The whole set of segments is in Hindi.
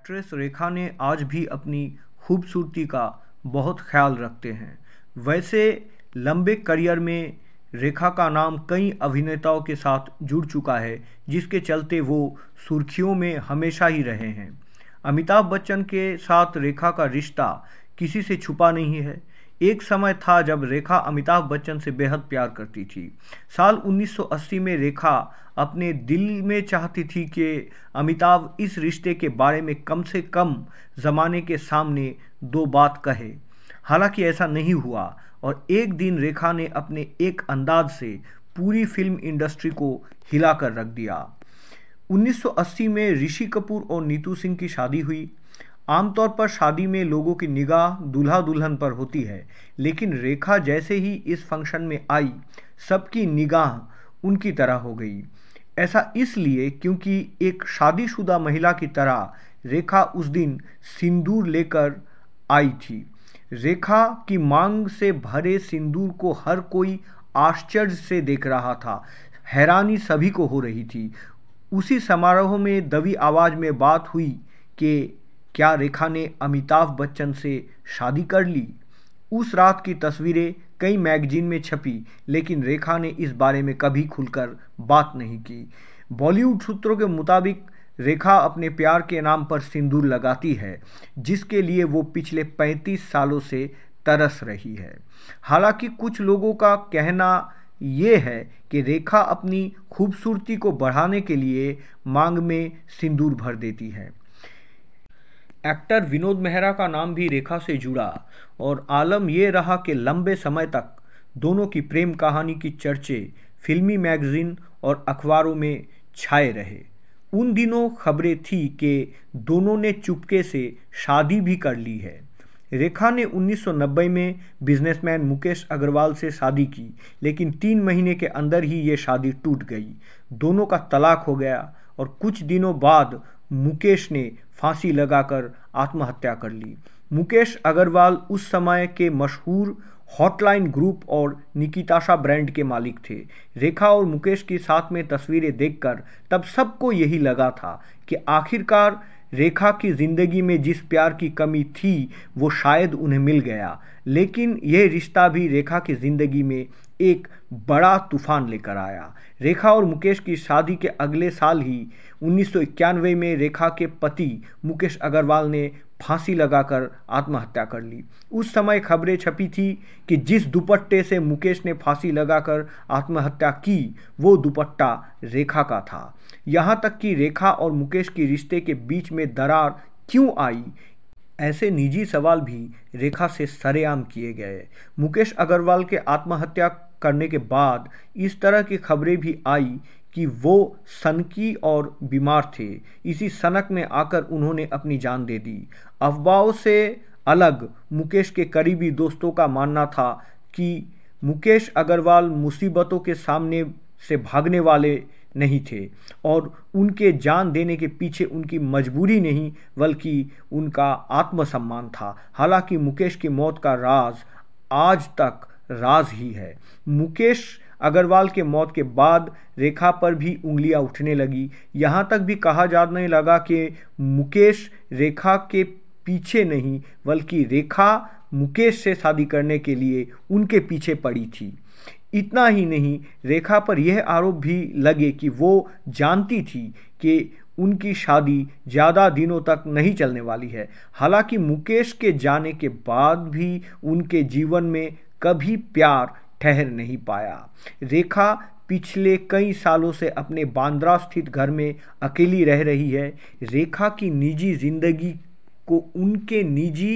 एक्ट्रेस रेखा ने आज भी अपनी खूबसूरती का बहुत ख्याल रखते हैं वैसे लंबे करियर में रेखा का नाम कई अभिनेताओं के साथ जुड़ चुका है जिसके चलते वो सुर्खियों में हमेशा ही रहे हैं अमिताभ बच्चन के साथ रेखा का रिश्ता किसी से छुपा नहीं है एक समय था जब रेखा अमिताभ बच्चन से बेहद प्यार करती थी साल 1980 में रेखा अपने दिल में चाहती थी कि अमिताभ इस रिश्ते के बारे में कम से कम ज़माने के सामने दो बात कहे हालांकि ऐसा नहीं हुआ और एक दिन रेखा ने अपने एक अंदाज से पूरी फिल्म इंडस्ट्री को हिलाकर रख दिया 1980 में ऋषि कपूर और नीतू सिंह की शादी हुई आमतौर पर शादी में लोगों की निगाह दूल्हा दुल्हन पर होती है लेकिन रेखा जैसे ही इस फंक्शन में आई सबकी निगाह उनकी तरह हो गई ऐसा इसलिए क्योंकि एक शादीशुदा महिला की तरह रेखा उस दिन सिंदूर लेकर आई थी रेखा की मांग से भरे सिंदूर को हर कोई आश्चर्य से देख रहा था हैरानी सभी को हो रही थी उसी समारोह में दबी आवाज़ में बात हुई कि क्या रेखा ने अमिताभ बच्चन से शादी कर ली उस रात की तस्वीरें कई मैगजीन में छपी लेकिन रेखा ने इस बारे में कभी खुलकर बात नहीं की बॉलीवुड सूत्रों के मुताबिक रेखा अपने प्यार के नाम पर सिंदूर लगाती है जिसके लिए वो पिछले 35 सालों से तरस रही है हालांकि कुछ लोगों का कहना ये है कि रेखा अपनी खूबसूरती को बढ़ाने के लिए मांग में सिंदूर भर देती है एक्टर विनोद मेहरा का नाम भी रेखा से जुड़ा और आलम यह रहा कि लंबे समय तक दोनों की प्रेम कहानी की चर्चे फिल्मी मैगजीन और अखबारों में छाए रहे उन दिनों खबरें थी कि दोनों ने चुपके से शादी भी कर ली है रेखा ने 1990 में बिजनेसमैन मुकेश अग्रवाल से शादी की लेकिन तीन महीने के अंदर ही ये शादी टूट गई दोनों का तलाक हो गया और कुछ दिनों बाद मुकेश ने फांसी लगाकर आत्महत्या कर ली मुकेश अग्रवाल उस समय के मशहूर हॉटलाइन ग्रुप और निकिताशा ब्रांड के मालिक थे रेखा और मुकेश की साथ में तस्वीरें देखकर तब सबको यही लगा था कि आखिरकार रेखा की ज़िंदगी में जिस प्यार की कमी थी वो शायद उन्हें मिल गया लेकिन यह रिश्ता भी रेखा की ज़िंदगी में एक बड़ा तूफान लेकर आया रेखा और मुकेश की शादी के अगले साल ही उन्नीस में रेखा के पति मुकेश अग्रवाल ने फांसी लगाकर आत्महत्या कर ली उस समय खबरें छपी थी कि जिस दुपट्टे से मुकेश ने फांसी लगाकर आत्महत्या की वो दुपट्टा रेखा का था यहाँ तक कि रेखा और मुकेश के रिश्ते के बीच में दरार क्यों आई ऐसे निजी सवाल भी रेखा से सरेआम किए गए मुकेश अग्रवाल के आत्महत्या करने के बाद इस तरह की खबरें भी आई कि वो सनकी और बीमार थे इसी सनक में आकर उन्होंने अपनी जान दे दी अफवाहों से अलग मुकेश के करीबी दोस्तों का मानना था कि मुकेश अग्रवाल मुसीबतों के सामने से भागने वाले नहीं थे और उनके जान देने के पीछे उनकी मजबूरी नहीं बल्कि उनका आत्मसम्मान था हालांकि मुकेश की मौत का राज आज तक राज ही है मुकेश अग्रवाल के मौत के बाद रेखा पर भी उंगलियां उठने लगी यहाँ तक भी कहा जाने लगा कि मुकेश रेखा के पीछे नहीं बल्कि रेखा मुकेश से शादी करने के लिए उनके पीछे पड़ी थी इतना ही नहीं रेखा पर यह आरोप भी लगे कि वो जानती थी कि उनकी शादी ज़्यादा दिनों तक नहीं चलने वाली है हालांकि मुकेश के जाने के बाद भी उनके जीवन में कभी प्यार ठहर नहीं पाया रेखा पिछले कई सालों से अपने बांद्रा स्थित घर में अकेली रह रही है रेखा की निजी जिंदगी को उनके निजी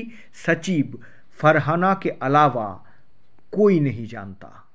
सचिव फरहाना के अलावा कोई नहीं जानता